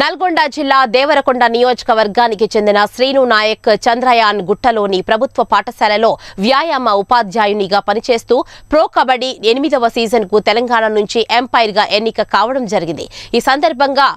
నల్గొండ జిల్లా దేవరకొండ నియోజకవర్గానికి చెందిన శ్రీను నాయక్ చంద్రయాన్ గుట్టలోని ప్రభుత్వ పాఠశాలలో వ్యాయామ ఉపాధ్యాయునిగా పనిచేస్తూ ప్రో కబడ్డీ ఎనిమిదవ సీజన్కు తెలంగాణ నుంచి ఎంపైర్గా ఎన్నిక కావడం జరిగింది ఈ సందర్భంగా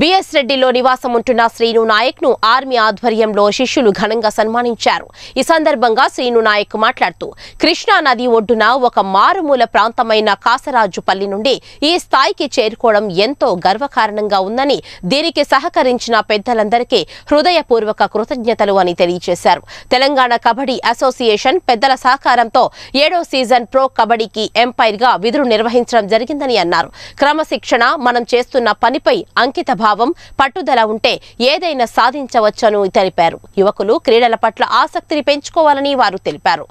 బిఎస్ రెడ్డిలో నివాసం ఉంటున్న శ్రీను నాయక్ ను ఆర్మీ ఆధ్వర్యంలో శిష్యులు ఘనంగా సన్మానించారు ఈ సందర్భంగా శ్రీను నాయక్ మాట్లాడుతూ కృష్ణా నది ఒడ్డున ఒక మారుమూల ప్రాంతమైన కాసరాజుపల్లి నుండి ఈ స్థాయికి చేరుకోవడం ఎంతో గర్వకారణంగా ఉందని దీనికి సహకరించిన పెద్దలందరికీ హృదయపూర్వక కృతజ్ఞతలు అని తెలియజేశారు తెలంగాణ కబడ్డీ అసోసియేషన్ పెద్దల సహకారంతో ఏడో సీజన్ ప్రో కబడ్డీకి ఎంపైర్ గా విధులు నిర్వహించడం జరిగిందని అన్నారు క్రమశిక్షణ మనం చేస్తున్న పనిపై అంకిత భావం పట్టుదల ఉంటే ఏదైనా సాధించవచ్చని తెలిపారు యువకులు క్రీడల పట్ల ఆసక్తిని పెంచుకోవాలని వారు తెలిపారు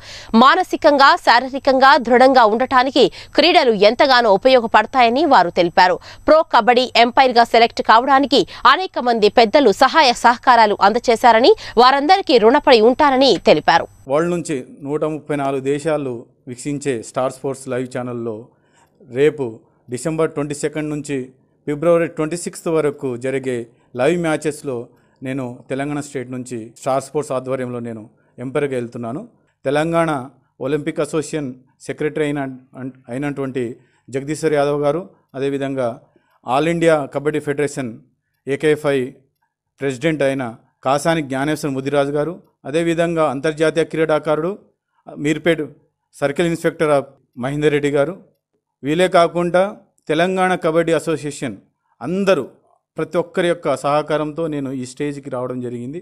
మానసికంగా శారీరకంగా దృఢంగా ఉండటానికి క్రీడలు ఎంతగానో ఉపయోగపడతాయని వారు తెలిపారు ప్రో కబడ్డీ ఎంపైర్ గా సెలెక్ట్ కావడానికి అనేక మంది పెద్దలు సహాయ సహకారాలు అందచేశారని వారందరికీ రుణపడి ఉంటారని తెలిపారు వరల్డ్ నుంచి నూట ముప్పై నాలుగు దేశాలు వీక్షించే స్టార్ స్పోర్ట్స్ లైవ్ ఛానల్లో రేపు డిసెంబర్ ట్వంటీ సెకండ్ నుంచి ఫిబ్రవరి ట్వంటీ సిక్స్త్ వరకు జరిగే లైవ్ మ్యాచెస్లో నేను తెలంగాణ స్టేట్ నుంచి స్టార్ స్పోర్ట్స్ ఆధ్వర్యంలో నేను ఎంపైర్గా వెళ్తున్నాను తెలంగాణ ఒలింపిక్ అసోసియేషన్ సెక్రటరీ అయిన అయినటువంటి జగదీశ్వర్ యాదవ్ గారు అదేవిధంగా all India kabaddi federation AKFI president అయిన కాసాని జ్ఞానేశ్వర్ ముదిరాజు గారు అదేవిధంగా అంతర్జాతీయ క్రీడాకారుడు Meerpet circle inspector of Mahender Reddy గారు వీలే కాకుండా తెలంగాణ కబడ్డీ అసోసియేషన్ అందరూ ప్రతి ఒక్కరి యొక్క సహకారంతో నేను ఈ స్టేజ్కి రావడం జరిగింది